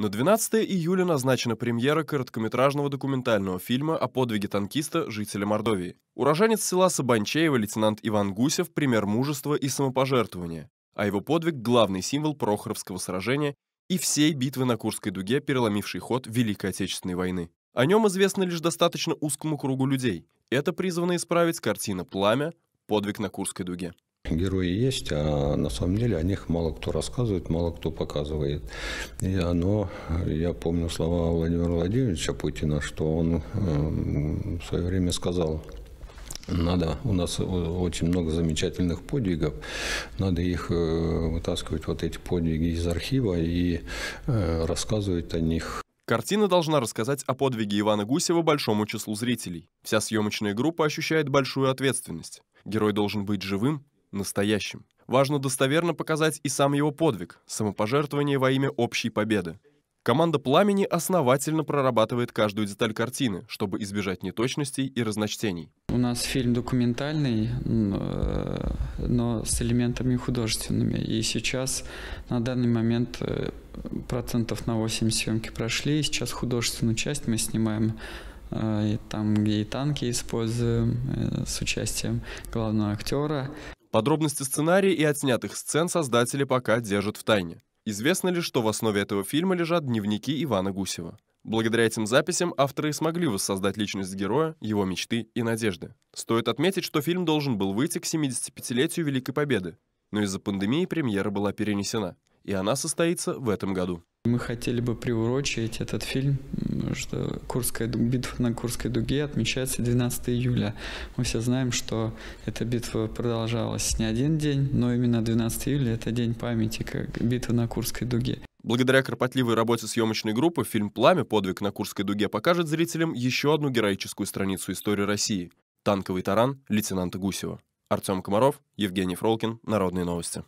На 12 июля назначена премьера короткометражного документального фильма о подвиге танкиста, жителя Мордовии. Уроженец села Сабанчеева лейтенант Иван Гусев – пример мужества и самопожертвования, а его подвиг – главный символ Прохоровского сражения и всей битвы на Курской дуге, переломившей ход Великой Отечественной войны. О нем известно лишь достаточно узкому кругу людей. Это призвано исправить картина «Пламя. Подвиг на Курской дуге». Герои есть, а на самом деле о них мало кто рассказывает, мало кто показывает. И оно, я помню слова Владимира Владимировича Путина, что он эм, в свое время сказал, надо, у нас очень много замечательных подвигов, надо их э, вытаскивать, вот эти подвиги из архива и э, рассказывать о них. Картина должна рассказать о подвиге Ивана Гусева большому числу зрителей. Вся съемочная группа ощущает большую ответственность. Герой должен быть живым настоящим. Важно достоверно показать и сам его подвиг, самопожертвование во имя общей победы. Команда «Пламени» основательно прорабатывает каждую деталь картины, чтобы избежать неточностей и разночтений. У нас фильм документальный, э, но с элементами художественными. И сейчас на данный момент э, процентов на 8 съемки прошли. И сейчас художественную часть мы снимаем э, и там, где и танки используем с участием главного актера. Подробности сценария и отснятых сцен создатели пока держат в тайне. Известно ли, что в основе этого фильма лежат дневники Ивана Гусева. Благодаря этим записям авторы смогли воссоздать личность героя, его мечты и надежды. Стоит отметить, что фильм должен был выйти к 75-летию Великой Победы, но из-за пандемии премьера была перенесена, и она состоится в этом году. Мы хотели бы приурочить этот фильм что Курская, битва на Курской дуге отмечается 12 июля. Мы все знаем, что эта битва продолжалась не один день, но именно 12 июля — это день памяти, как битва на Курской дуге. Благодаря кропотливой работе съемочной группы фильм «Пламя. Подвиг на Курской дуге» покажет зрителям еще одну героическую страницу истории России. Танковый таран лейтенанта Гусева. Артем Комаров, Евгений Фролкин, Народные новости.